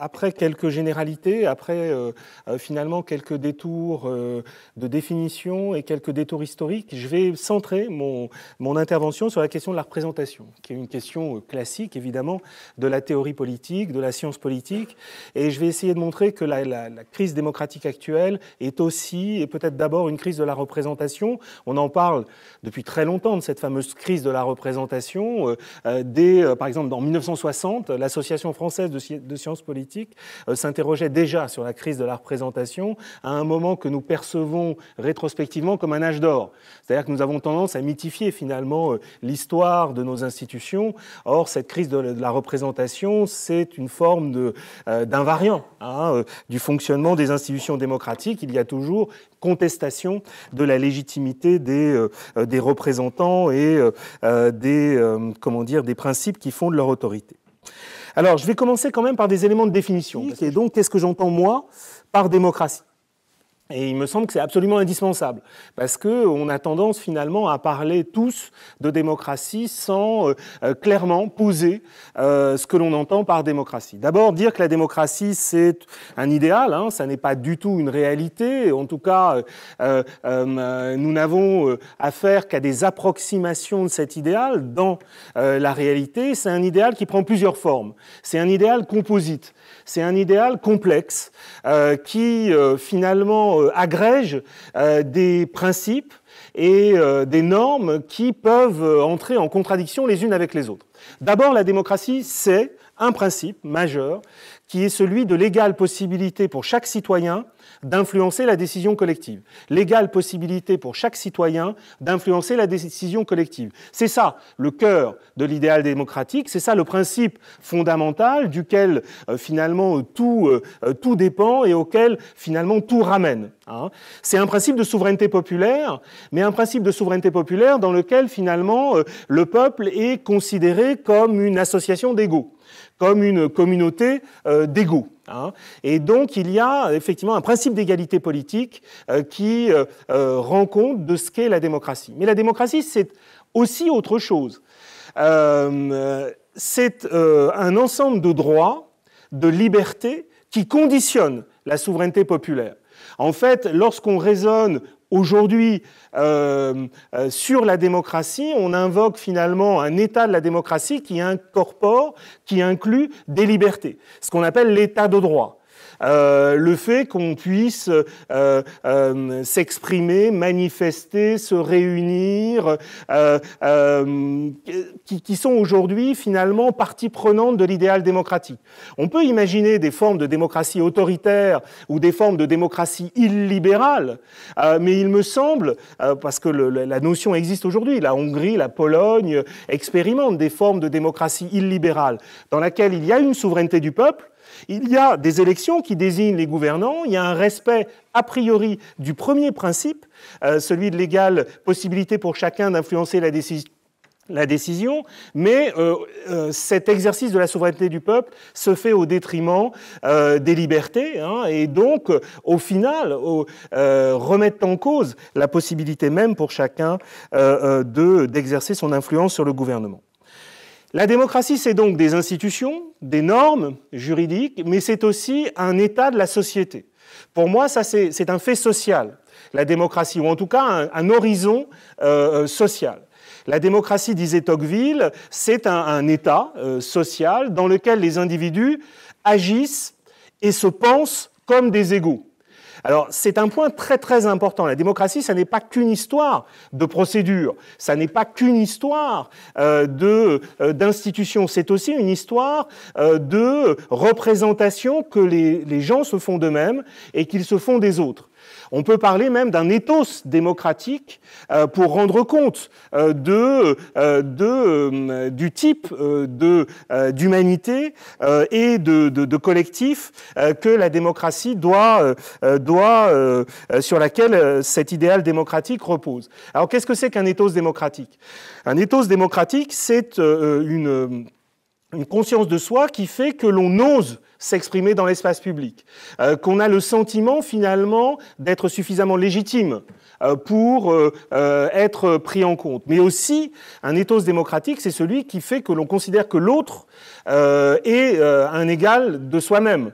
Après quelques généralités, après euh, euh, finalement quelques détours euh, de définition et quelques détours historiques, je vais centrer mon, mon, intervention sur la question de la représentation, qui est une question classique évidemment de la théorie politique, de la science politique, et je vais essayer de montrer que la, crise démocratique actuelle est aussi et peut-être d'abord une crise de la représentation. On en parle depuis très longtemps de cette fameuse crise de la représentation. dès, par exemple, en 1960, l'Association française de, de sciences politiques politique euh, s'interrogeait déjà sur la crise de la représentation à un moment que nous percevons rétrospectivement comme un âge d'or. C'est-à-dire que nous avons tendance à mythifier finalement euh, l'histoire de nos institutions. Or, cette crise de la représentation, c'est une forme d'invariant euh, hein, du fonctionnement des institutions démocratiques. Il y a toujours contestation de la légitimité des, des représentants et des, comment dire, des principes qui fondent leur autorité. Alors, je vais commencer quand même par des éléments de définition. donc, qu'est-ce que j'entends, moi, par démocratie et il me semble que c'est absolument indispensable, parce qu'on a tendance finalement à parler tous de démocratie sans euh, euh, clairement poser euh, ce que l'on entend par démocratie. D'abord, dire que la démocratie, c'est un idéal, hein, ça n'est pas du tout une réalité. En tout cas, nous n'avons affaire qu'à des approximations de cet idéal dans la réalité. C'est un idéal qui prend plusieurs formes. C'est un idéal composite, c'est un idéal complexe, qui finalement euh, agrègent agrège euh, des principes et euh, des normes qui peuvent entrer en contradiction les unes avec les autres. D'abord, la démocratie, c'est un principe majeur qui est celui de l'égale possibilité pour chaque citoyen d'influencer la décision collective. L'égale possibilité pour chaque citoyen d'influencer la décision collective. C'est ça le cœur de l'idéal démocratique, c'est ça le principe fondamental duquel euh, finalement tout, euh, euh, tout dépend et auquel finalement tout ramène. Hein. C'est un principe de souveraineté populaire, mais un principe de souveraineté populaire dans lequel finalement le peuple est considéré comme une association d'égaux comme une communauté euh, d'égaux. Hein. Et donc il y a effectivement un principe d'égalité politique euh, qui euh, rend compte de ce qu'est la démocratie. Mais la démocratie, c'est aussi autre chose. c'est un ensemble de droits, de libertés qui conditionnent la souveraineté populaire. En fait, lorsqu'on raisonne Aujourd'hui, euh, euh, sur la démocratie, on invoque finalement un état de la démocratie qui incorpore, qui inclut des libertés, ce qu'on appelle l'état de droit. Euh, le fait qu'on puisse euh, euh, s'exprimer, manifester, se réunir, qui, sont aujourd'hui finalement partie prenante de l'idéal démocratique. On peut imaginer des formes de démocratie autoritaire ou des formes de démocratie illibérale, mais il me semble, parce que la notion existe aujourd'hui, la Hongrie, la Pologne expérimentent des formes de démocratie illibérale dans laquelle il y a une souveraineté du peuple, il y a des élections qui désignent les gouvernants, il y a un respect a priori du premier principe, euh, celui de l'égale possibilité pour chacun d'influencer la décision mais euh, euh, cet exercice de la souveraineté du peuple se fait au détriment des libertés, hein, et donc au final au, remettre en cause la possibilité même pour chacun d'exercer son influence sur le gouvernement. La démocratie, c'est donc des institutions, des normes juridiques, mais c'est aussi un état de la société. Pour moi, ça, c'est un fait social, la démocratie, ou en tout cas un, horizon euh, euh, social. La démocratie, disait Tocqueville, c'est un, état euh, social dans lequel les individus agissent et se pensent comme des égaux. Alors c'est un point très très important. La démocratie, ça n'est pas qu'une histoire de procédure, ça n'est pas qu'une histoire euh, euh, d'institution, c'est aussi une histoire euh, de représentation que les, les gens se font d'eux-mêmes et qu'ils se font des autres. On peut parler même d'un ethos démocratique euh, pour rendre compte euh, de, euh, du type d'humanité et de, collectif que la démocratie doit, sur laquelle cet idéal démocratique repose. Alors qu'est-ce que c'est qu'un éthos démocratique Un éthos démocratique, c'est une, une conscience de soi qui fait que l'on ose s'exprimer dans l'espace public, euh, qu'on a le sentiment finalement d'être suffisamment légitime euh, pour euh, être pris en compte. Mais aussi, un ethos démocratique, c'est celui qui fait que l'on considère que l'autre est un égal de soi-même.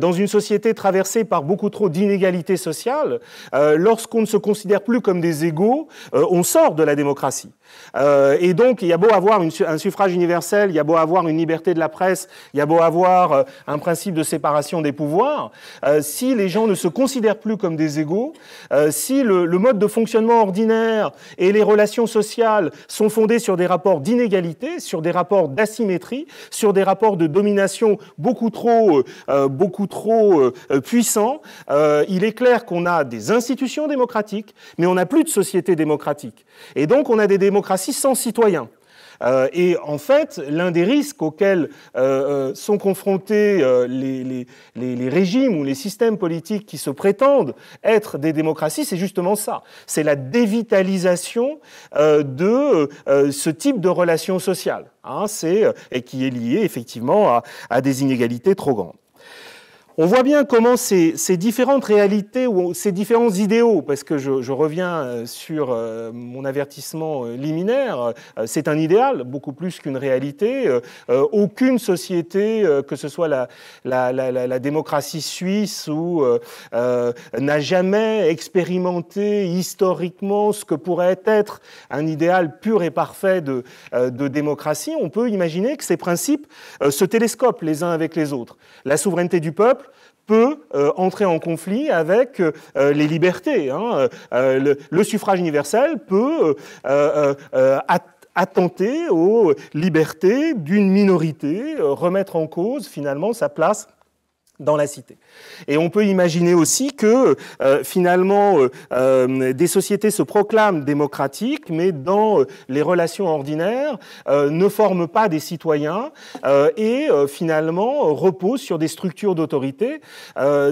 dans une société traversée par beaucoup trop d'inégalités sociales, lorsqu'on ne se considère plus comme des égaux, on sort de la démocratie. et donc, il y a beau avoir un suffrage universel, il y a beau avoir une liberté de la presse, il y a beau avoir un un principe de séparation des pouvoirs, euh, si les gens ne se considèrent plus comme des égaux, euh, si le, mode de fonctionnement ordinaire et les relations sociales sont fondées sur des rapports d'inégalité, sur des rapports d'asymétrie, sur des rapports de domination beaucoup trop, euh, beaucoup trop puissants, il est clair qu'on a des institutions démocratiques, mais on n'a plus de société démocratique. Et donc on a des démocraties sans citoyens. Euh, et en fait, l'un des risques auxquels euh, euh, sont confrontés les, régimes ou les systèmes politiques qui se prétendent être des démocraties, c'est justement ça. C'est la dévitalisation de ce type de relations sociales, hein, et qui est lié effectivement à des inégalités trop grandes. On voit bien comment ces, ces, différentes réalités ou ces différents idéaux, parce que je, je reviens euh, sur euh, mon avertissement euh, liminaire, c'est un idéal, beaucoup plus qu'une réalité. Aucune société, que ce soit la, la, la, la démocratie suisse ou n'a jamais expérimenté historiquement ce que pourrait être un idéal pur et parfait de, de démocratie. On peut imaginer que ces principes se télescopent les uns avec les autres. La souveraineté du peuple, peut euh, entrer en conflit avec euh, euh, les libertés. Hein. le, le, suffrage universel peut attenter aux libertés d'une minorité, remettre en cause finalement sa place dans la cité. Et on peut imaginer aussi que euh, finalement euh, euh, des sociétés se proclament démocratiques, mais dans les relations ordinaires ne forment pas des citoyens et finalement reposent sur des structures d'autorité.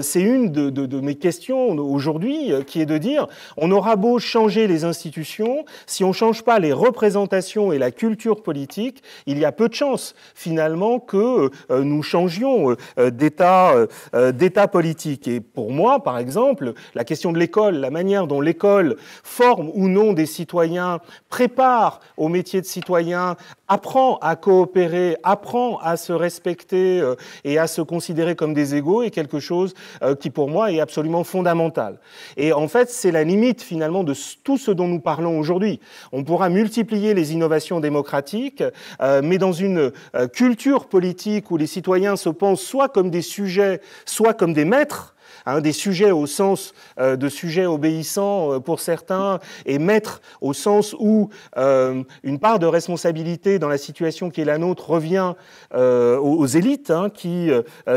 C'est une de, de, mes questions aujourd'hui qui est de dire on aura beau changer les institutions, si on ne change pas les représentations et la culture politique, il y a peu de chances finalement que nous changions d'État euh, euh, d'État politique. Et pour moi, par exemple, la question de l'école, la manière dont l'école forme ou non des citoyens, prépare au métier de citoyen, apprend à coopérer, apprend à se respecter euh, et à se considérer comme des égaux est quelque chose euh, qui pour moi est absolument fondamental. Et en fait, c'est la limite finalement de tout ce dont nous parlons aujourd'hui. On pourra multiplier les innovations démocratiques, euh, mais dans une culture politique où les citoyens se pensent soit comme des sujets, soit comme des maîtres, des sujets au sens euh, de sujets obéissants euh, pour certains, et mettre au sens où euh, une part de responsabilité dans la situation qui est la nôtre revient aux, élites, hein, qui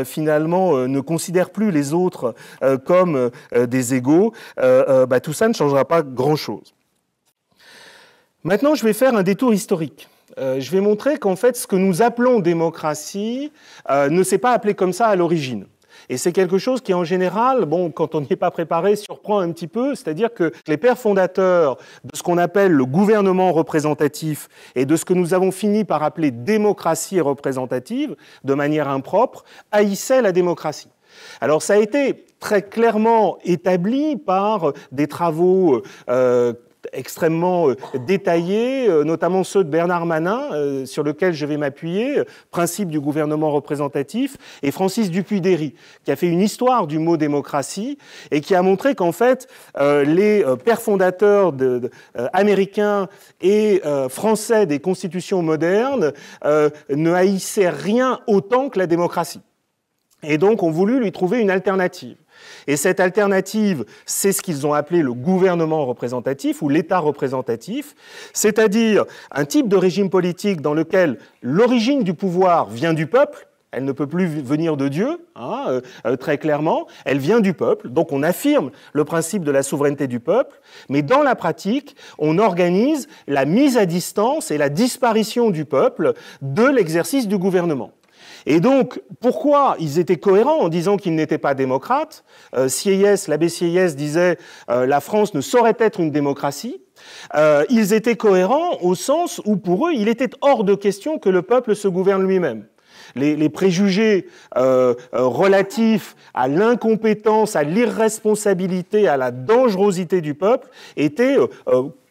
finalement ne considèrent plus les autres comme des égaux, bah, tout ça ne changera pas grand-chose. Maintenant, je vais faire un détour historique. je vais montrer qu'en fait, ce que nous appelons démocratie ne s'est pas appelé comme ça à l'origine. Et c'est quelque chose qui, en général, bon, quand on n'y est pas préparé, surprend un petit peu. C'est-à-dire que les pères fondateurs de ce qu'on appelle le gouvernement représentatif et de ce que nous avons fini par appeler démocratie représentative, de manière impropre, haïssaient la démocratie. Alors ça a été très clairement établi par des travaux euh, extrêmement euh, détaillés, euh, notamment ceux de Bernard Manin, euh, sur lequel je vais m'appuyer, principe du gouvernement représentatif, et Francis dupuy déry qui a fait une histoire du mot démocratie et qui a montré qu'en fait, les pères fondateurs américains et français des constitutions modernes ne haïssaient rien autant que la démocratie et donc on voulu lui trouver une alternative. Et cette alternative, c'est ce qu'ils ont appelé le gouvernement représentatif ou l'État représentatif, c'est-à-dire un type de régime politique dans lequel l'origine du pouvoir vient du peuple, elle ne peut plus venir de Dieu, hein, euh, euh, très clairement, elle vient du peuple, donc on affirme le principe de la souveraineté du peuple, mais dans la pratique, on organise la mise à distance et la disparition du peuple de l'exercice du gouvernement. Et donc, pourquoi ils étaient cohérents en disant qu'ils n'étaient pas démocrates euh, Sieyès, l'abbé Sieyès disait euh, la France ne saurait être une démocratie. Euh, ils étaient cohérents au sens où, pour eux, il était hors de question que le peuple se gouverne lui-même. Les, préjugés euh, euh, relatifs à l'incompétence, à l'irresponsabilité, à la dangerosité du peuple étaient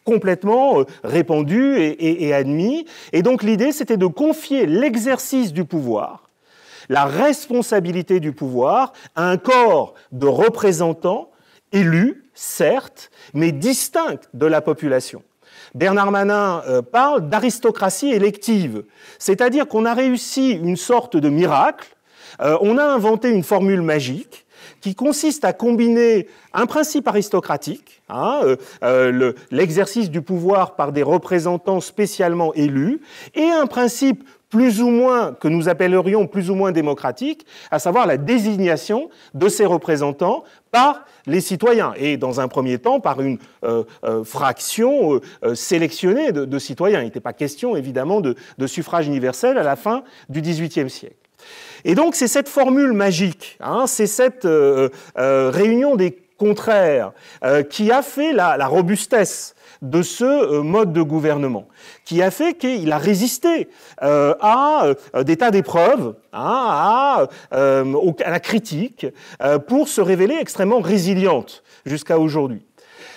complètement répandus et, et admis. Et donc l'idée, c'était de confier l'exercice du pouvoir la responsabilité du pouvoir à un corps de représentants élus, certes, mais distincts de la population. Bernard Manin euh, parle d'aristocratie élective, c'est-à-dire qu'on a réussi une sorte de miracle, euh, on a inventé une formule magique qui consiste à combiner un principe aristocratique, hein, euh, euh, l'exercice du pouvoir par des représentants spécialement élus, et un principe plus ou moins, que nous appellerions plus ou moins démocratique, à savoir la désignation de ces représentants par les citoyens, et dans un premier temps par une euh, fraction sélectionnée de, citoyens. Il n'était pas question, évidemment, de, suffrage universel à la fin du XVIIIe siècle. Et donc c'est cette formule magique, hein, c'est cette euh, euh, euh, réunion des contraires qui a fait la, robustesse de ce mode de gouvernement, qui a fait qu'il a résisté à des tas d'épreuves, hein, à, la critique, pour se révéler extrêmement résiliente jusqu'à aujourd'hui.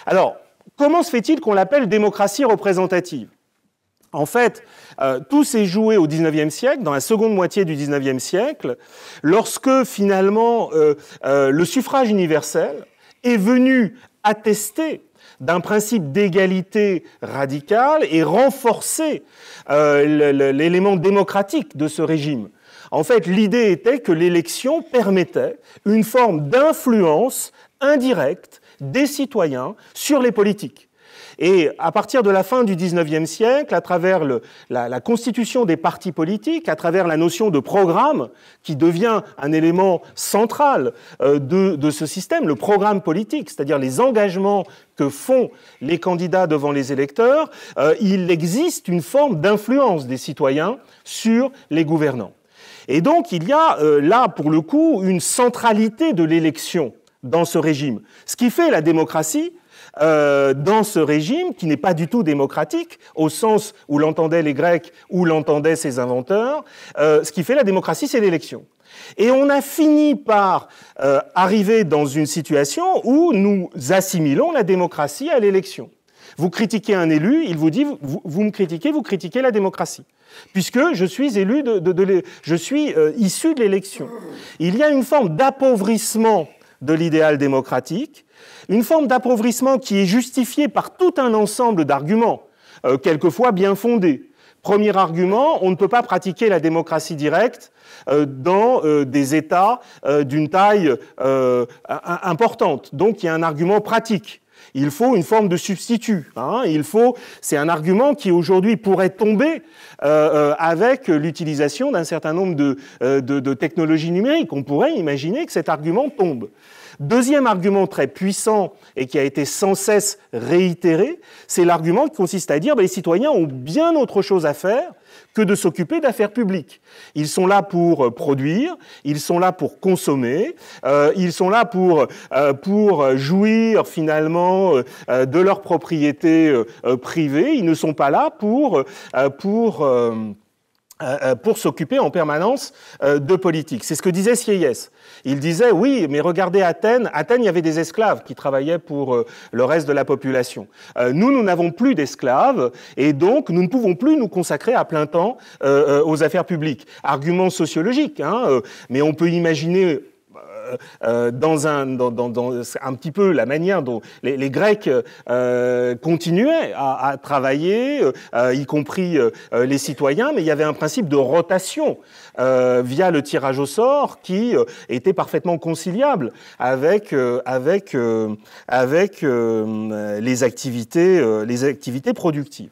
Alors, comment se fait-il qu'on l'appelle démocratie représentative en fait, euh, tout s'est joué au XIXe siècle, dans la seconde moitié du XIXe siècle, lorsque finalement euh, euh, le suffrage universel est venu attester d'un principe d'égalité radicale et renforcer l'élément démocratique de ce régime. En fait, l'idée était que l'élection permettait une forme d'influence indirecte des citoyens sur les politiques. Et à partir de la fin du XIXe siècle, à travers la, constitution des partis politiques, à travers la notion de programme qui devient un élément central euh, de, ce système, le programme politique, c'est-à-dire les engagements que font les candidats devant les électeurs, euh, il existe une forme d'influence des citoyens sur les gouvernants. Et donc il y a euh, là, pour le coup, une centralité de l'élection dans ce régime. Ce qui fait la démocratie, euh, dans ce régime qui n'est pas du tout démocratique, au sens où l'entendaient les Grecs, où l'entendaient ses inventeurs. Euh, ce qui fait la démocratie, c'est l'élection. Et on a fini par euh, arriver dans une situation où nous assimilons la démocratie à l'élection. Vous critiquez un élu, il vous dit vous, me critiquez, vous critiquez la démocratie, puisque je suis élu de, je suis issu de l'élection. Il y a une forme d'appauvrissement de l'idéal démocratique une forme d'appauvrissement qui est justifiée par tout un ensemble d'arguments, euh, quelquefois bien fondés. Premier argument, on ne peut pas pratiquer la démocratie directe euh, dans euh, des États d'une taille importante. Donc il y a un argument pratique. Il faut une forme de substitut. Hein. c'est un argument qui aujourd'hui pourrait tomber avec l'utilisation d'un certain nombre de, technologies numériques. On pourrait imaginer que cet argument tombe. Deuxième argument très puissant et qui a été sans cesse réitéré, c'est l'argument qui consiste à dire que ben, les citoyens ont bien autre chose à faire que de s'occuper d'affaires publiques. Ils sont là pour euh, produire, ils sont là pour consommer, euh, ils sont là pour, euh, pour jouir finalement de leur propriété privée. ils ne sont pas là pour... pour euh, euh, pour s'occuper en permanence euh, de politique. C'est ce que disait Sieyès. Il disait, oui, mais regardez Athènes, Athènes, il y avait des esclaves qui travaillaient pour le reste de la population. Nous, nous n'avons plus d'esclaves, et donc nous ne pouvons plus nous consacrer à plein temps aux affaires publiques. Argument sociologique, hein, mais on peut imaginer euh, euh, dans, un, dans, un petit peu la manière dont les, Grecs euh, continuaient à, travailler, y compris les citoyens, mais il y avait un principe de rotation via le tirage au sort qui était parfaitement conciliable avec, avec, avec les, activités, les activités productives.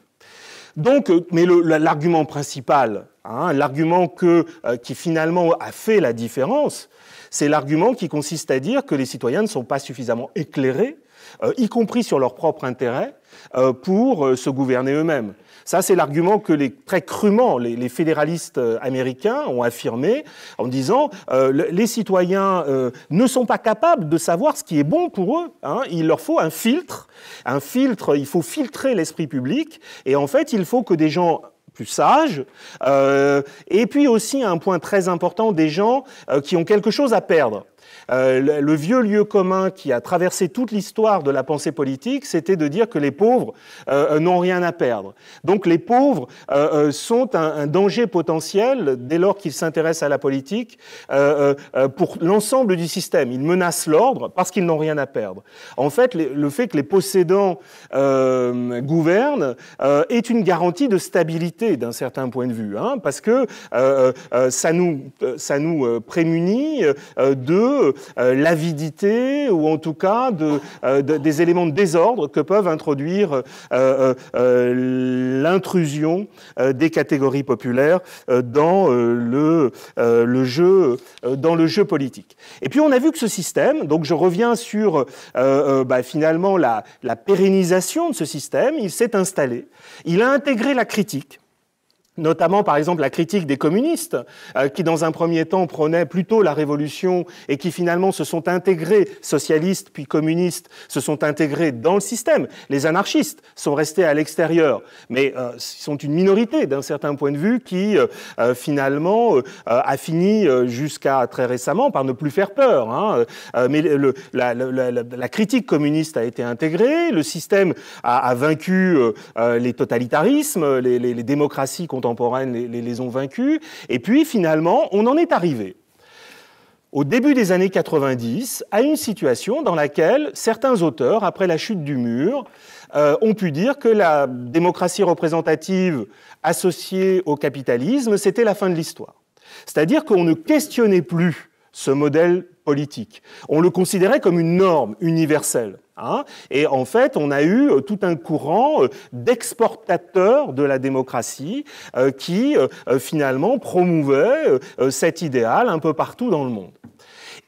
Donc, mais l'argument principal, hein, l'argument qui finalement a fait la différence, c'est l'argument qui consiste à dire que les citoyens ne sont pas suffisamment éclairés, euh, y compris sur leur propre intérêt, euh, pour euh, se gouverner eux-mêmes. Ça, c'est l'argument que les, très crûment les, fédéralistes américains ont affirmé en disant les citoyens ne sont pas capables de savoir ce qui est bon pour eux. Hein. Il leur faut un filtre, un filtre. Il faut filtrer l'esprit public et en fait, il faut que des gens plus euh, et puis aussi un point très important des gens euh, qui ont quelque chose à perdre. Euh, le, vieux lieu commun qui a traversé toute l'histoire de la pensée politique, c'était de dire que les pauvres euh, euh, n'ont rien à perdre. Donc les pauvres sont un, danger potentiel dès lors qu'ils s'intéressent à la politique pour l'ensemble du système. Ils menacent l'ordre parce qu'ils n'ont rien à perdre. En fait, le fait que les possédants gouvernent est une garantie de stabilité d'un certain point de vue, hein, parce que ça nous, ça nous prémunit de euh, l'avidité ou en tout cas euh, de, des éléments de désordre que peuvent introduire euh, l'intrusion des catégories populaires dans le, le jeu dans le jeu politique. Et puis on a vu que ce système, donc je reviens sur bah, finalement la, la pérennisation de ce système, il s'est installé, il a intégré la critique, notamment par exemple la critique des communistes, euh, qui dans un premier temps prenaient plutôt la révolution et qui finalement se sont intégrés, socialistes puis communistes, se sont intégrés dans le système. Les anarchistes sont restés à l'extérieur, mais euh, sont une minorité d'un certain point de vue qui euh, finalement a fini jusqu'à très récemment par ne plus faire peur. Hein. mais la, critique communiste a été intégrée, le système a, vaincu les totalitarismes, les, les, les démocraties contemporaines contemporaines les, ont vaincus. Et puis finalement, on en est arrivé au début des années 90 à une situation dans laquelle certains auteurs, après la chute du mur, euh, ont pu dire que la démocratie représentative associée au capitalisme, c'était la fin de l'histoire. C'est-à-dire qu'on ne questionnait plus ce modèle politique. On le considérait comme une norme universelle. Hein. et en fait, on a eu euh, tout un courant euh, d'exportateurs de la démocratie euh, qui, finalement, promouvaient cet idéal un peu partout dans le monde.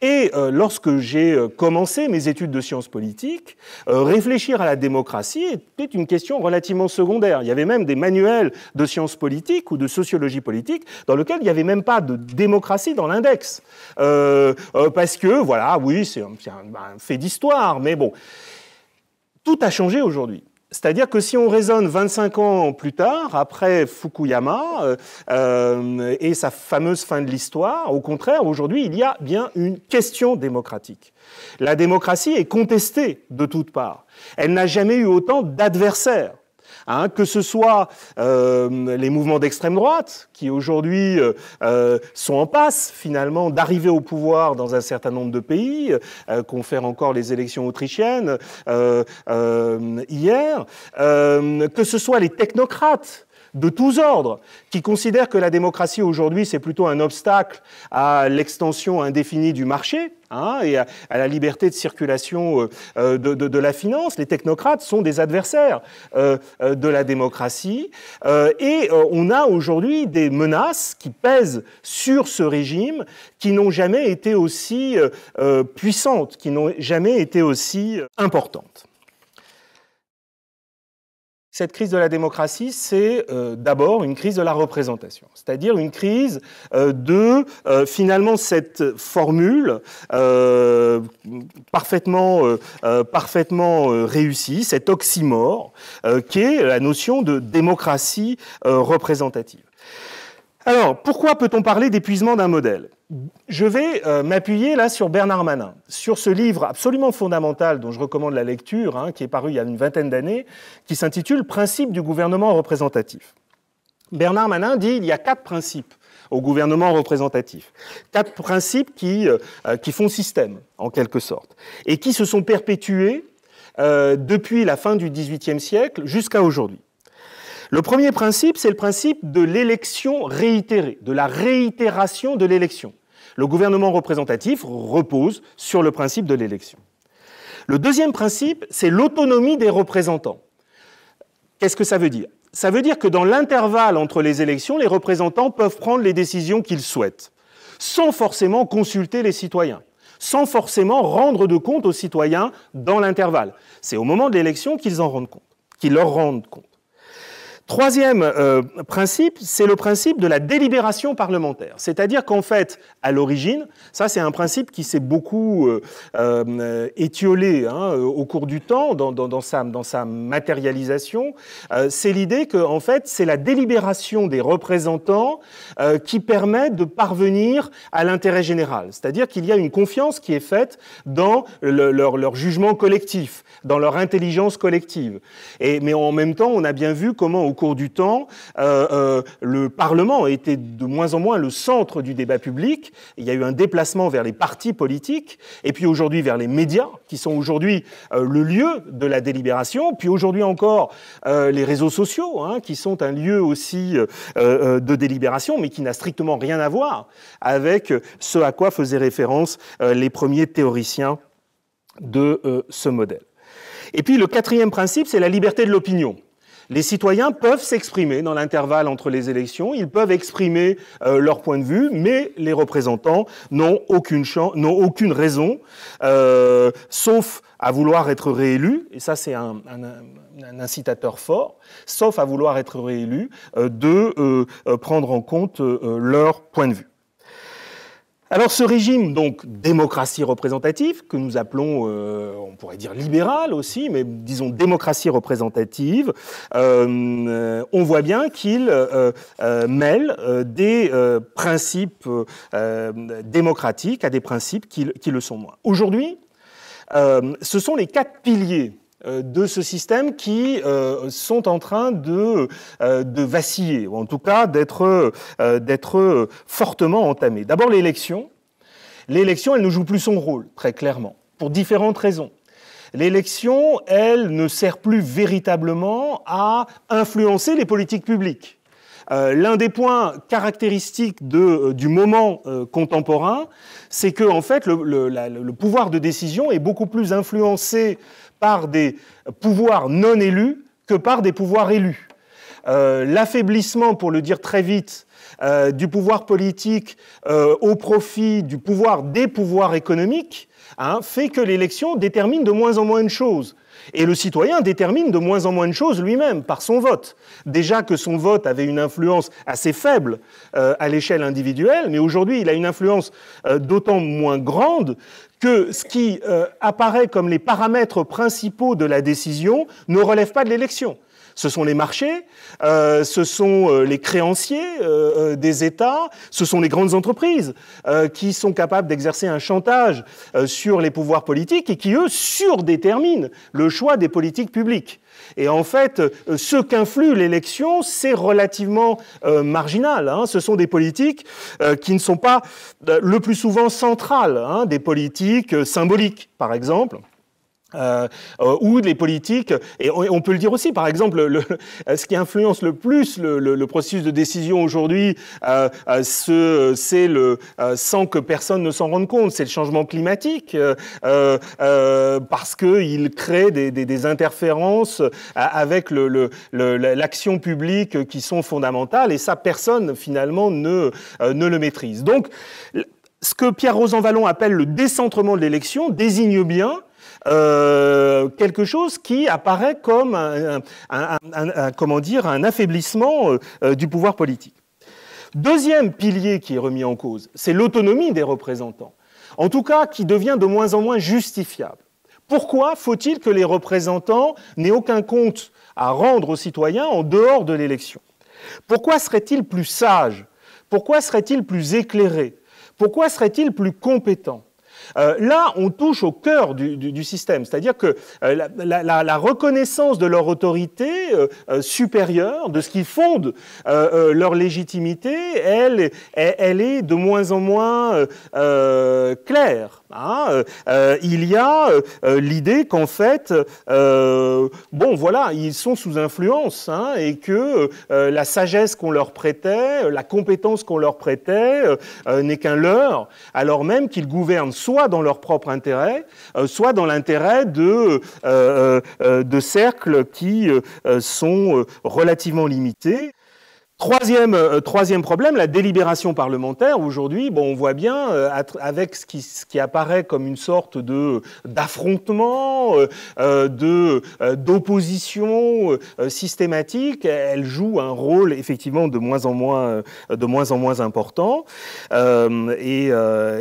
Et euh, lorsque j'ai euh, commencé mes études de sciences politiques, euh, réfléchir à la démocratie était une question relativement secondaire. Il y avait même des manuels de sciences politiques ou de sociologie politique dans lesquels il n'y avait même pas de démocratie dans l'index. parce que, voilà, oui, c'est bah, un fait d'histoire, mais bon. Tout a changé aujourd'hui. C'est-à-dire que si on raisonne 25 ans plus tard, après Fukuyama euh, euh, et sa fameuse fin de l'histoire, au contraire, aujourd'hui, il y a bien une question démocratique. La démocratie est contestée de toutes parts. Elle n'a jamais eu autant d'adversaires. Hein, que ce soit euh, les mouvements d'extrême droite, qui aujourd'hui euh, euh, sont en passe finalement d'arriver au pouvoir dans un certain nombre de pays, euh, qu'on fait encore les élections autrichiennes hier, que ce soit les technocrates de tous ordres qui considèrent que la démocratie aujourd'hui, c'est plutôt un obstacle à l'extension indéfinie du marché, hein, et à, la liberté de circulation euh, euh, de, la finance. Les technocrates sont des adversaires euh, de la démocratie. et on a aujourd'hui des menaces qui pèsent sur ce régime qui n'ont jamais été aussi puissantes, qui n'ont jamais été aussi importantes cette crise de la démocratie, c'est euh, d'abord une crise de la représentation, c'est-à-dire une crise euh, de euh, finalement cette formule parfaitement, parfaitement réussie, cet oxymore, qui est la notion de démocratie représentative. Alors, pourquoi peut-on parler d'épuisement d'un modèle je vais euh, m'appuyer là sur Bernard Manin, sur ce livre absolument fondamental dont je recommande la lecture, hein, qui est paru il y a une vingtaine d'années, qui s'intitule Principes du gouvernement représentatif. Bernard Manin dit il y a quatre principes au gouvernement représentatif. Quatre principes qui, euh, euh, qui font système, en quelque sorte, et qui se sont perpétués depuis la fin du XVIIIe siècle jusqu'à aujourd'hui. Le premier principe, c'est le principe de l'élection réitérée, de la réitération de l'élection. Le gouvernement représentatif repose sur le principe de l'élection. Le deuxième principe, c'est l'autonomie des représentants. Qu'est-ce que ça veut dire Ça veut dire que dans l'intervalle entre les élections, les représentants peuvent prendre les décisions qu'ils souhaitent, sans forcément consulter les citoyens sans forcément rendre de compte aux citoyens dans l'intervalle. C'est au moment de l'élection qu'ils en rendent compte, qu'ils leur rendent compte. Troisième euh, principe, c'est le principe de la délibération parlementaire. C'est-à-dire qu'en fait, à l'origine, ça c'est un principe qui s'est beaucoup euh, euh, étiolé hein, au cours du temps dans, dans, dans, sa, dans sa, matérialisation. c'est l'idée que en fait, c'est la délibération des représentants qui permet de parvenir à l'intérêt général. C'est-à-dire qu'il y a une confiance qui est faite dans leur, leur, jugement collectif, dans leur intelligence collective. Et, mais en même temps, on a bien vu comment au au cours du temps, euh, euh, le Parlement était de moins en moins le centre du débat public. Il y a eu un déplacement vers les partis politiques, et puis aujourd'hui vers les médias, qui sont aujourd'hui euh, le lieu de la délibération, puis aujourd'hui encore les réseaux sociaux, hein, qui sont un lieu aussi de délibération, mais qui n'a strictement rien à voir avec ce à quoi faisaient référence les premiers théoriciens de ce modèle. Et puis le quatrième principe, c'est la liberté de l'opinion les citoyens peuvent s'exprimer dans l'intervalle entre les élections, ils peuvent exprimer euh, leur point de vue, mais les représentants n'ont aucune, chance, n'ont aucune raison, euh, sauf à vouloir être réélus, et ça c'est un, incitateur fort, sauf à vouloir être réélus, euh, de prendre en compte leur point de vue. Alors ce régime, donc démocratie représentative, que nous appelons, euh, on pourrait dire libéral aussi, mais disons démocratie représentative, euh, on voit bien qu'il euh, mêle des principes démocratiques à des principes qui le sont moins. Aujourd'hui, ce sont les quatre piliers euh, de ce système qui euh, sont en train de, euh, de vaciller, ou en tout cas d'être fortement entamés. D'abord l'élection. L'élection, elle ne joue plus son rôle, très clairement, pour différentes raisons. L'élection, elle ne sert plus véritablement à influencer les politiques publiques. l'un des points caractéristiques de, du moment contemporain, c'est que en fait le, le, pouvoir de décision est beaucoup plus influencé par des pouvoirs non élus que par des pouvoirs élus. Euh, l'affaiblissement, pour le dire très vite, euh, du pouvoir politique euh, au profit du pouvoir des pouvoirs économiques, hein, fait que l'élection détermine de moins en moins de choses. Et le citoyen détermine de moins en moins de choses lui-même par son vote. Déjà que son vote avait une influence assez faible euh, à l'échelle individuelle, mais aujourd'hui il a une influence euh, d'autant moins grande que ce qui euh, apparaît comme les paramètres principaux de la décision ne relève pas de l'élection. Ce sont les marchés, euh, ce sont euh, les créanciers euh, des États, ce sont les grandes entreprises qui sont capables d'exercer un chantage sur les pouvoirs politiques et qui, eux, surdéterminent le choix des politiques publiques. Et en fait, ce qu'influe l'élection, c'est relativement marginal. Hein. Ce sont des politiques qui ne sont pas le plus souvent centrales, hein, des politiques symboliques, par exemple. Euh, euh, ou les politiques, et on, peut le dire aussi, par exemple, le, euh, ce qui influence le plus le, processus de décision aujourd'hui, euh, euh ce, c'est le sans que personne ne s'en rende compte, c'est le changement climatique, parce qu'il crée des, des, des, interférences avec l'action publique qui sont fondamentales, et ça, personne finalement ne, ne le maîtrise. Donc, ce que Pierre Rosanvallon appelle le décentrement de l'élection désigne bien euh, quelque chose qui apparaît comme un, comment dire, un affaiblissement euh, euh, du pouvoir politique. Deuxième pilier qui est remis en cause, c'est l'autonomie des représentants, en tout cas qui devient de moins en moins justifiable. Pourquoi faut-il que les représentants n'aient aucun compte à rendre aux citoyens en dehors de l'élection Pourquoi serait-il plus sages Pourquoi serait-il plus éclairé Pourquoi serait-il plus compétent euh, là, on touche au cœur du, système, c'est-à-dire que euh, la, reconnaissance de leur autorité euh, supérieure, de ce qui fonde leur légitimité, elle, est de moins en moins claire. Hein, euh, euh, il y a euh, l'idée qu'en fait, bon voilà, ils sont sous influence hein, et que la sagesse qu'on leur prêtait, la compétence qu'on leur prêtait n'est qu'un leur. alors même qu'ils gouvernent soit dans leur propre intérêt, soit dans l'intérêt de cercles qui sont relativement limités. Euh, troisième, problème, la délibération parlementaire. Aujourd'hui, on voit bien euh, avec ce qui, apparaît comme une sorte de d'affrontement, euh, de d'opposition systématique, elle joue un rôle effectivement de moins en moins de moins en moins important. Et,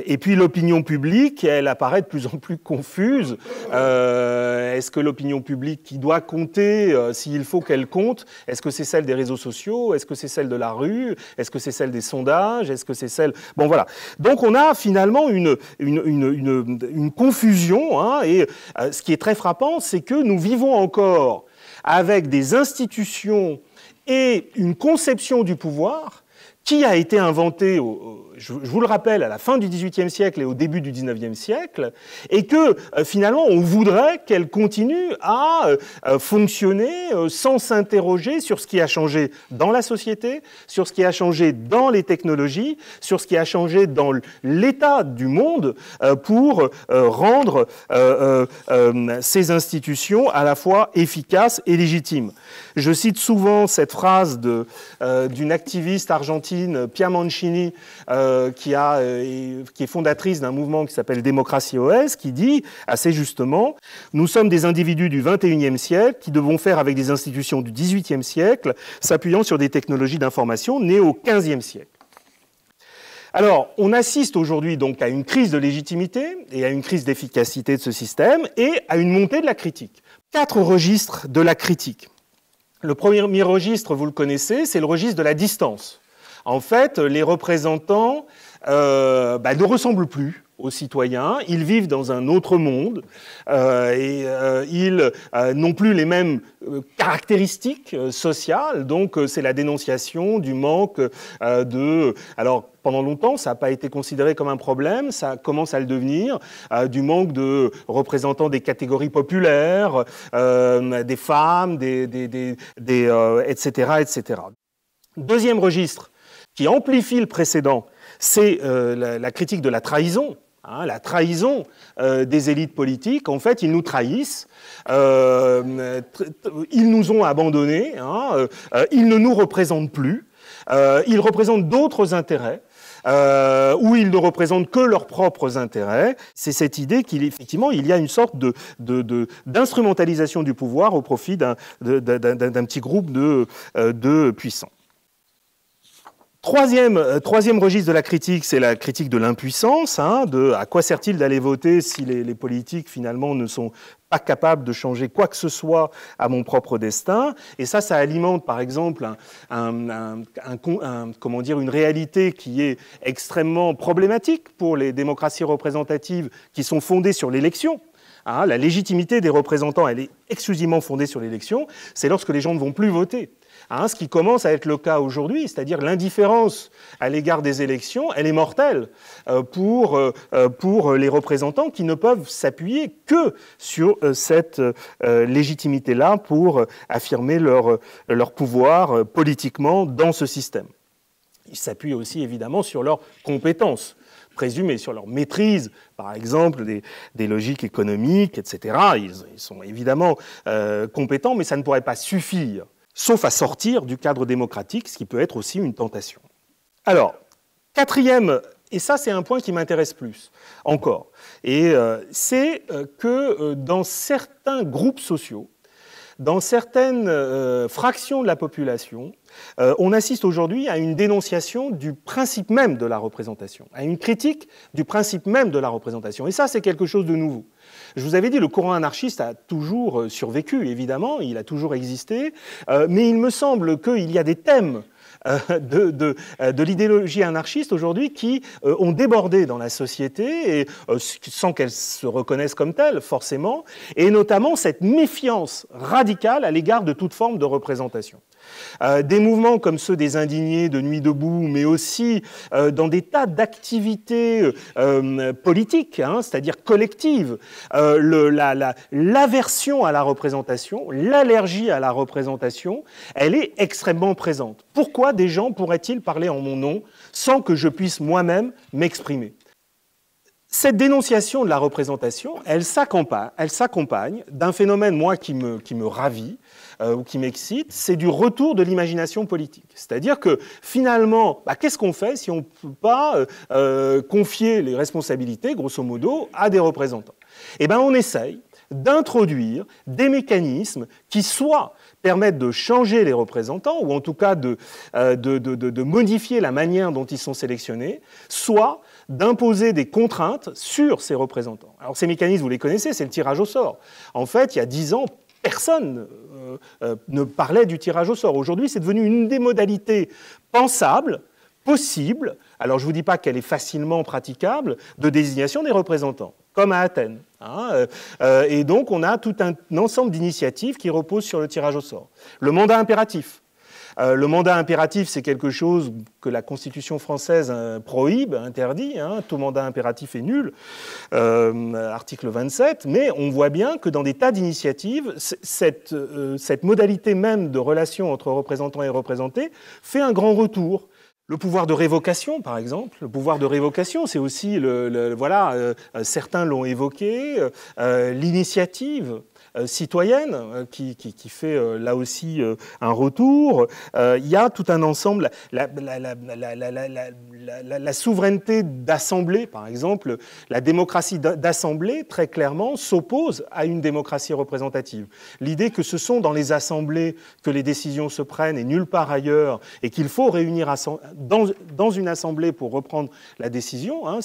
et, puis l'opinion publique, elle apparaît de plus en plus confuse. est-ce que l'opinion publique qui doit compter, s'il faut qu'elle compte, est-ce que c'est celle des réseaux sociaux, est-ce que c'est celle de la rue Est-ce que c'est celle des sondages Est-ce que c'est celle... Bon, voilà. Donc on a finalement une, une, confusion. Hein, et euh, ce qui est très frappant, c'est que nous vivons encore avec des institutions et une conception du pouvoir qui a été inventée au, je, vous le rappelle, à la fin du XVIIIe siècle et au début du XIXe siècle, et que euh, finalement on voudrait qu'elle continue à euh, euh, fonctionner sans s'interroger sur ce qui a changé dans la société, sur ce qui a changé dans les technologies, sur ce qui a changé dans l'état du monde pour rendre ces institutions à la fois efficaces et légitimes. Je cite souvent cette phrase d'une activiste argentine, Pia Mancini, euh, euh, qui, est fondatrice d'un mouvement qui s'appelle Démocratie OS, qui dit assez justement, nous sommes des individus du 21e siècle qui devons faire avec des institutions du 18e siècle, s'appuyant sur des technologies d'information nées au 15e siècle. Alors, on assiste aujourd'hui donc à une crise de légitimité et à une crise d'efficacité de ce système et à une montée de la critique. Quatre registres de la critique. Le premier registre, vous le connaissez, c'est le registre de la distance en fait, les représentants euh, bah, ne ressemblent plus aux citoyens, ils vivent dans un autre monde euh, et euh, ils n'ont plus les mêmes caractéristiques sociales, donc c'est la dénonciation du manque de... Alors, pendant longtemps, ça n'a pas été considéré comme un problème, ça commence à le devenir, du manque de représentants des catégories populaires, des femmes, des, etc., etc. Deuxième registre, qui amplifie le précédent, c'est euh, la, critique de la trahison. Hein, la trahison euh, des élites politiques, en fait, ils nous trahissent, euh, ils nous ont abandonnés, hein, ils ne nous représentent plus, ils représentent d'autres intérêts, ou ils ne représentent que leurs propres intérêts. C'est cette idée qu'effectivement, il y a une sorte d'instrumentalisation du pouvoir au profit d'un, petit groupe de puissants. Euh, troisième, registre de la critique, c'est la critique de l'impuissance, hein, de à quoi sert-il d'aller voter si les, politiques finalement ne sont pas capables de changer quoi que ce soit à mon propre destin. Et ça, ça alimente par exemple comment dire, une réalité qui est extrêmement problématique pour les démocraties représentatives qui sont fondées sur l'élection. Hein, la légitimité des représentants, elle est exclusivement fondée sur l'élection. C'est lorsque les gens ne vont plus voter Hein, ce qui commence à être le cas aujourd'hui, c'est-à-dire l'indifférence à l'égard des élections, elle est mortelle euh, euh, euh, pour, les représentants qui ne peuvent s'appuyer que sur cette légitimité-là pour affirmer leur, pouvoir politiquement dans ce système. Ils s'appuient aussi évidemment sur leurs compétences présumées, sur leur maîtrise, par exemple, des, logiques économiques, etc. Ils, sont évidemment compétents, mais ça ne pourrait pas suffire sauf à sortir du cadre démocratique, ce qui peut être aussi une tentation. Alors, quatrième, et ça c'est un point qui m'intéresse plus encore, et euh, c'est euh, que euh, dans certains groupes sociaux, dans certaines fractions de la population, on assiste aujourd'hui à une dénonciation du principe même de la représentation, à une critique du principe même de la représentation. Et ça, c'est quelque chose de nouveau. Je vous avais dit, le courant anarchiste a toujours euh, survécu, évidemment, il a toujours existé, euh, mais il me semble qu'il y a des thèmes euh, de, l'idéologie anarchiste aujourd'hui qui ont débordé dans la société, et, sans qu'elles se reconnaissent comme telles, forcément, et notamment cette méfiance radicale à l'égard de toute forme de représentation. Euh, des mouvements comme ceux des indignés de Nuit debout, mais aussi euh, dans des tas d'activités euh, politiques, hein, c'est-à-dire collectives, l'aversion à la représentation, l'allergie à la représentation, elle est extrêmement présente. Pourquoi des gens pourraient-ils parler en mon nom sans que je puisse moi-même m'exprimer cette dénonciation de la représentation, elle s'accompagne, d'un phénomène, moi, qui me, qui me ravit, euh, ou qui m'excite, c'est du retour de l'imagination politique. C'est-à-dire que finalement, bah, qu'est-ce qu'on fait si on ne peut pas euh, euh, confier les responsabilités, grosso modo, à des représentants Eh bien, on essaye d'introduire des mécanismes qui soit, permettent de changer les représentants, ou en tout cas de, de, de, de modifier la manière dont ils sont sélectionnés, soit d'imposer des contraintes sur ces représentants. Alors ces mécanismes, vous les connaissez, c'est le tirage au sort. En fait, il y a dix ans, personne euh, euh, ne parlait du tirage au sort. Aujourd'hui, c'est devenu une des modalités pensables, possibles, alors je ne vous dis pas qu'elle est facilement praticable, de désignation des représentants, comme à Athènes. Hein, euh, et donc, on a tout un ensemble d'initiatives qui reposent sur le tirage au sort. Le mandat impératif, euh, le mandat impératif, c'est quelque chose que la Constitution française euh, prohibe, interdit. Hein. tout mandat impératif est nul, euh, article 27. Mais on voit bien que dans des tas d'initiatives, cette, modalité même de relation entre représentants et représentés fait un grand retour. Le pouvoir de révocation, par exemple, le pouvoir de révocation, c'est aussi le, voilà, certains l'ont évoqué, l'initiative. Euh, citoyenne euh, qui, fait euh, là aussi un retour. Il y a tout un ensemble, la, souveraineté d'assemblée, par exemple, la démocratie d'assemblée, très clairement, s'oppose à une démocratie représentative. L'idée que ce sont dans les assemblées que les décisions se prennent et nulle part ailleurs, et qu'il faut réunir dans une assemblée pour reprendre la décision, hein,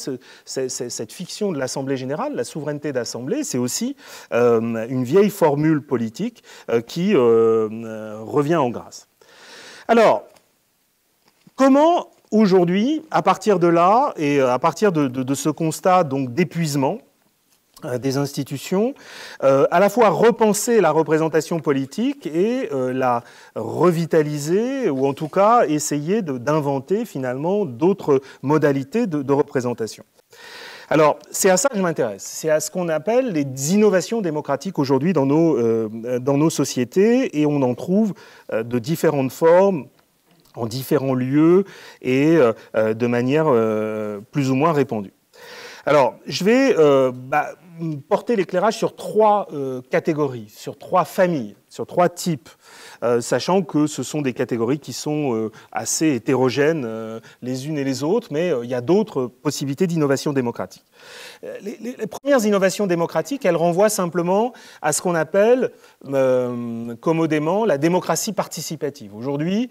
cette fiction de l'assemblée générale, la souveraineté d'assemblée, c'est aussi une vie vieille formule politique euh, qui euh, euh, revient en grâce. Alors, comment aujourd'hui, à partir de là et à partir de, ce constat donc d'épuisement des institutions, à la fois repenser la représentation politique et la revitaliser, ou en tout cas essayer d'inventer finalement d'autres modalités de représentation. Alors, c'est à ça que je m'intéresse. C'est à ce qu'on appelle les innovations démocratiques aujourd'hui dans, nos, euh, dans nos sociétés, et on en trouve euh, de différentes formes en différents lieux et euh, de manière plus ou moins répandue. Alors, je vais bah, porter l'éclairage sur trois euh, catégories, sur trois familles, sur trois types, euh, sachant que ce sont des catégories qui sont euh, assez hétérogènes les unes et les autres, mais il y a d'autres possibilités d'innovation démocratique. Les, les, premières innovations démocratiques, elles renvoient simplement à ce qu'on appelle commodément la démocratie participative. Aujourd'hui,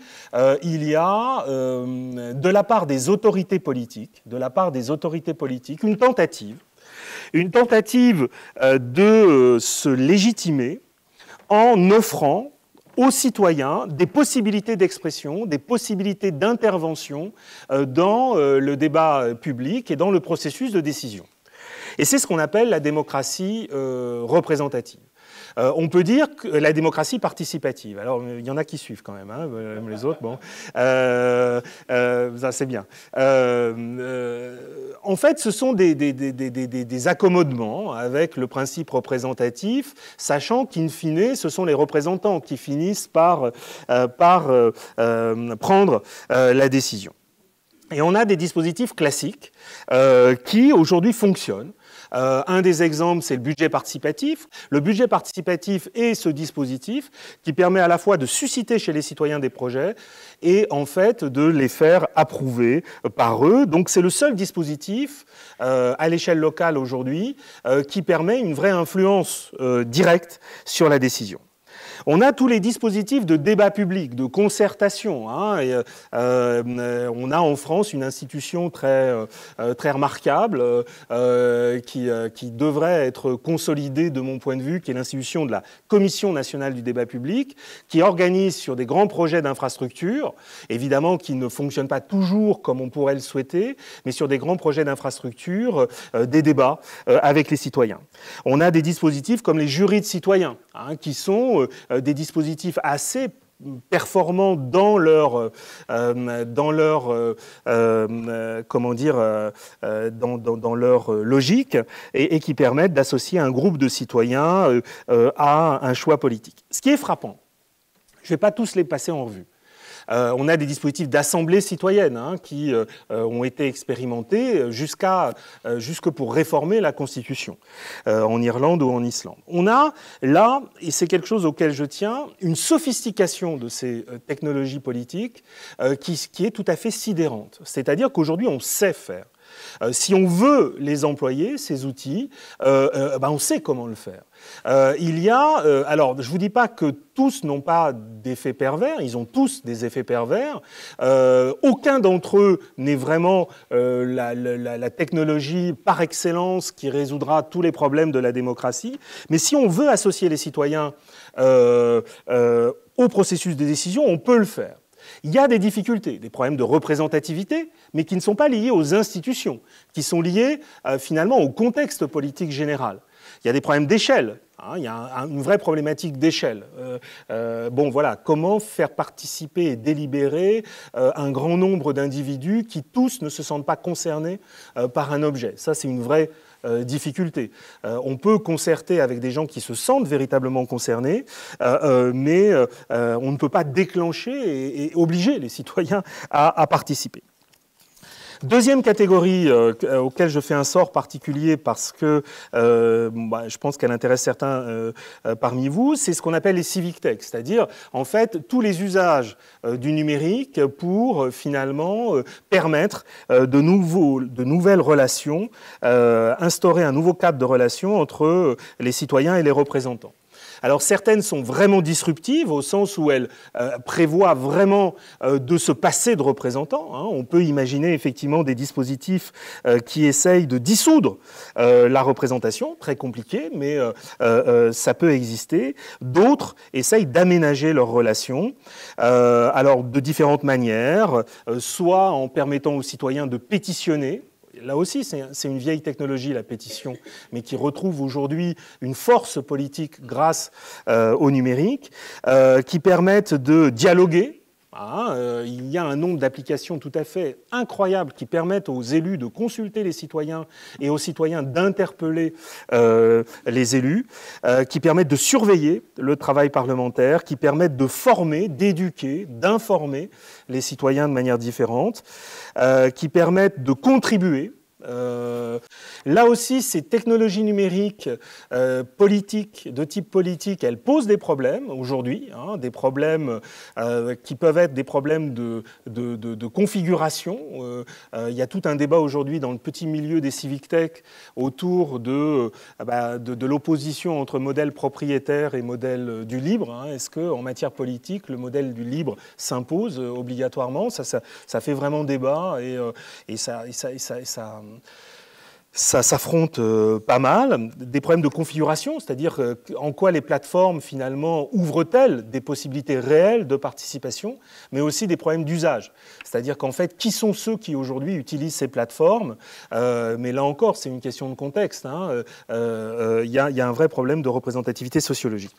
il y a de la part des autorités politiques, de la part des autorités politiques, une tentative une tentative euh, de euh, se légitimer en offrant aux citoyens des possibilités d'expression, des possibilités d'intervention euh, dans le débat public et dans le processus de décision. Et c'est ce qu'on appelle la démocratie représentative. Euh, on peut dire que la démocratie participative. Alors, il y en a qui suivent quand même, hein, même les autres. Bon, euh, euh, ça c'est bien. en fait, ce sont des, accommodements avec le principe représentatif, sachant qu'in fine, ce sont les représentants qui finissent par, prendre la décision. Et on a des dispositifs classiques qui aujourd'hui fonctionnent euh, un des exemples, c'est le budget participatif. Le budget participatif est ce dispositif qui permet à la fois de susciter chez les citoyens des projets et en fait de les faire approuver par eux. Donc c'est le seul dispositif euh, à l'échelle locale aujourd'hui euh, qui permet une vraie influence directe sur la décision. On a tous les dispositifs de débat public, de concertation. Hein, euh, euh, on a en France une institution très, euh, remarquable qui, devrait être consolidée de mon point de vue, qui est l'institution de la Commission nationale du débat public, qui organise sur des grands projets d'infrastructure, évidemment qui ne fonctionnent pas toujours comme on pourrait le souhaiter, mais sur des grands projets d'infrastructure, des débats avec les citoyens. On a des dispositifs comme les jurys de citoyens, hein, qui sont euh, des dispositifs assez performants dans leur, euh, euh, dans leur comment dire, dans, leur logique et qui permettent d'associer un groupe de citoyens à un choix politique. Ce qui est frappant, je ne vais pas tous les passer en revue, euh, on a des dispositifs d'assemblée citoyenne hein, qui euh, ont été expérimentés jusqu'à euh, jusque pour réformer la Constitution en Irlande ou en Islande. On a là, et c'est quelque chose auquel je tiens, une sophistication de ces technologies politiques qui est tout à fait sidérante. C'est-à-dire qu'aujourd'hui, on sait faire. Euh, si on veut les employer, ces outils, euh, euh, ben, on sait comment le faire. il y a, alors je ne vous dis pas que tous n'ont pas d'effets pervers, ils ont tous des effets pervers. aucun d'entre eux n'est vraiment la, la, technologie par excellence qui résoudra tous les problèmes de la démocratie. Mais si on veut associer les citoyens au processus de décision, on peut le faire. Il y a des difficultés, des problèmes de représentativité, mais qui ne sont pas liés aux institutions, qui sont liés euh, finalement au contexte politique général. Il y a des problèmes d'échelle. Hein, il y a une vraie problématique d'échelle. Euh, euh, bon, voilà, comment faire participer et délibérer un grand nombre d'individus qui tous ne se sentent pas concernés par un objet Ça, c'est une vraie euh, difficultés. Euh, on peut concerter avec des gens qui se sentent véritablement concernés, euh, mais on ne peut pas déclencher et, obliger les citoyens à participer. Deuxième catégorie euh, euh, auquel je fais un sort particulier parce que euh, bah, je pense qu'elle intéresse certains parmi vous, c'est ce qu'on appelle les civic tech, c'est-à-dire en fait tous les usages du numérique pour finalement permettre de, nouveaux, de nouvelles relations, instaurer un nouveau cadre de relations entre les citoyens et les représentants. Alors certaines sont vraiment disruptives au sens où elles euh, prévoient vraiment euh, de se passer de représentants. Hein. On peut imaginer effectivement des dispositifs euh, qui essayent de dissoudre la représentation, très compliqué, mais ça peut exister. D'autres essayent d'aménager leurs relations, alors de différentes manières, soit en permettant aux citoyens de pétitionner là aussi, c'est une vieille technologie, la pétition, mais qui retrouve aujourd'hui une force politique grâce euh, au numérique, euh, qui permettent de dialoguer ah, euh, il y a un nombre d'applications tout à fait incroyables qui permettent aux élus de consulter les citoyens et aux citoyens d'interpeller euh, les élus, euh, qui permettent de surveiller le travail parlementaire, qui permettent de former, d'éduquer, d'informer les citoyens de manière différente, qui permettent de contribuer euh, là aussi, ces technologies numériques, euh, politiques, de type politique, elles posent des problèmes aujourd'hui, hein, des problèmes euh, qui peuvent être des problèmes de, configuration. Il y a tout un débat aujourd'hui dans le petit milieu des civic tech autour de, bah, l'opposition entre modèle propriétaire et modèle du libre. Hein. Est-ce qu'en matière politique, le modèle du libre s'impose obligatoirement ça, fait vraiment débat et ça ça s'affronte euh, pas mal. Des problèmes de configuration, c'est-à-dire euh, en quoi les plateformes finalement ouvrent-elles des possibilités réelles de participation, mais aussi des problèmes d'usage. C'est-à-dire qu'en fait, qui sont ceux qui aujourd'hui utilisent ces plateformes euh, Mais là encore, c'est une question de contexte. Hein, il y a un vrai problème de représentativité sociologique.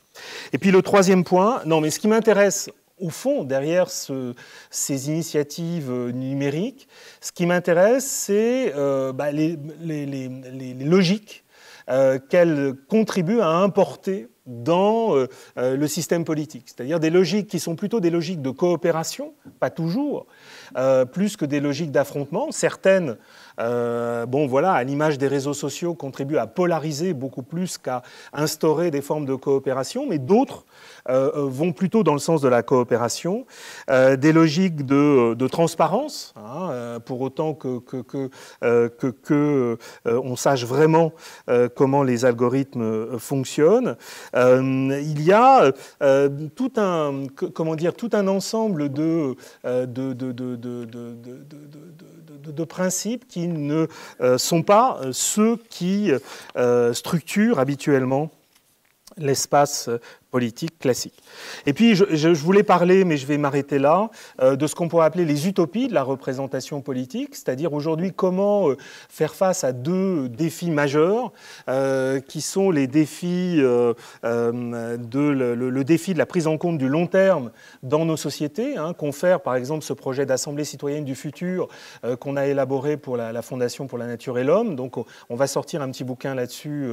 Et puis le troisième point, non mais ce qui m'intéresse au fond, derrière ces initiatives euh, numériques, ce qui m'intéresse, c'est euh, bah, les, logiques euh, qu'elles contribuent à importer dans euh, euh, le système politique, c'est-à-dire des logiques qui sont plutôt des logiques de coopération, pas toujours, euh, plus que des logiques d'affrontement. Certaines, bon voilà, à l'image des réseaux sociaux, contribuent à polariser beaucoup plus qu'à instaurer des formes de coopération, mais d'autres vont plutôt dans le sens de la coopération, des logiques de, transparence, hein, pour autant que, que, sache vraiment comment les algorithmes fonctionnent. Euh, il y a euh, tout un comment dire tout un ensemble de euh, de, de principes qui ne sont pas ceux qui structurent habituellement l'espace politique classique. Et puis, je, voulais parler, mais je vais m'arrêter là, euh, de ce qu'on pourrait appeler les utopies de la représentation politique, c'est-à-dire aujourd'hui comment euh, faire face à deux défis majeurs, euh, qui sont les défis de le, défi de la prise en compte du long terme dans nos sociétés, qu'on hein, fait par exemple ce projet d'assemblée citoyenne du futur qu'on a élaboré pour la, la, Fondation pour la Nature et l'Homme. Donc, on va sortir un petit bouquin là-dessus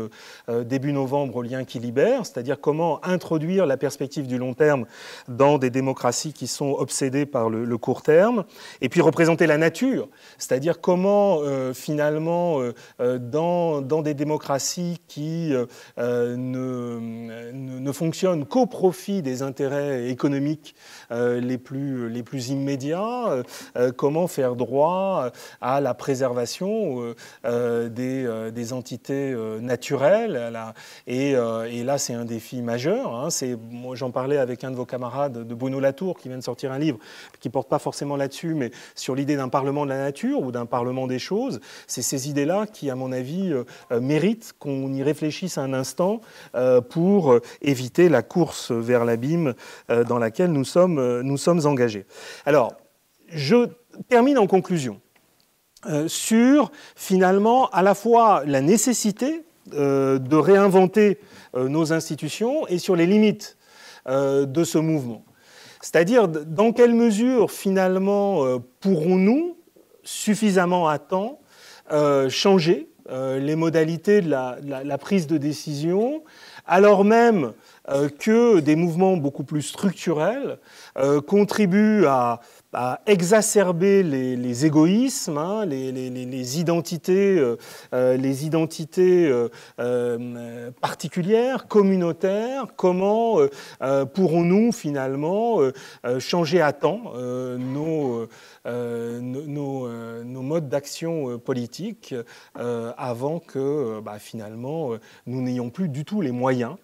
début novembre, au lien qui libère, c'est-à-dire comment introduire la perspective du long terme dans des démocraties qui sont obsédées par le, court terme, et puis représenter la nature, c'est-à-dire comment euh, finalement euh, euh, dans, des démocraties qui ne, ne, fonctionnent qu'au profit des intérêts économiques les, plus, les plus immédiats, comment faire droit à la préservation des, entités naturelles, et, là c'est un défi majeur. Hein. Hein, c'est, j'en parlais avec un de vos camarades, de Bruno Latour, qui vient de sortir un livre qui porte pas forcément là-dessus, mais sur l'idée d'un parlement de la nature ou d'un parlement des choses. C'est ces idées-là qui, à mon avis, euh, euh, méritent qu'on y réfléchisse un instant euh, pour éviter la course vers l'abîme dans laquelle nous sommes, nous sommes engagés. Alors, je termine en conclusion. sur finalement à la fois la nécessité euh, de réinventer euh, nos institutions et sur les limites euh, de ce mouvement. C'est-à-dire dans quelle mesure finalement pourrons-nous suffisamment à temps changer les modalités de la, prise de décision alors même euh, que des mouvements beaucoup plus structurels euh, contribuent à, exacerber les, égoïsmes, hein, les, identités, euh, particulières, communautaires. Comment pourrons-nous finalement changer à temps nos, modes d'action politique avant que bah, finalement nous n'ayons plus du tout les moyens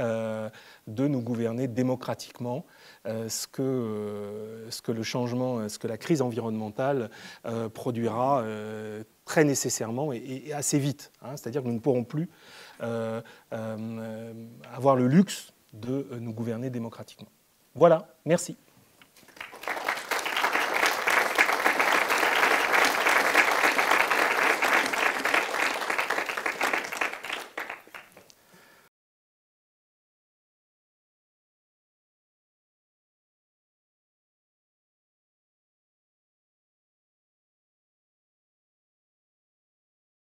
euh, de nous gouverner démocratiquement, euh, ce, que, euh, ce que le changement, ce que la crise environnementale produira très nécessairement et, assez vite. Hein. C'est-à-dire que nous ne pourrons plus avoir le luxe de nous gouverner démocratiquement. Voilà, merci.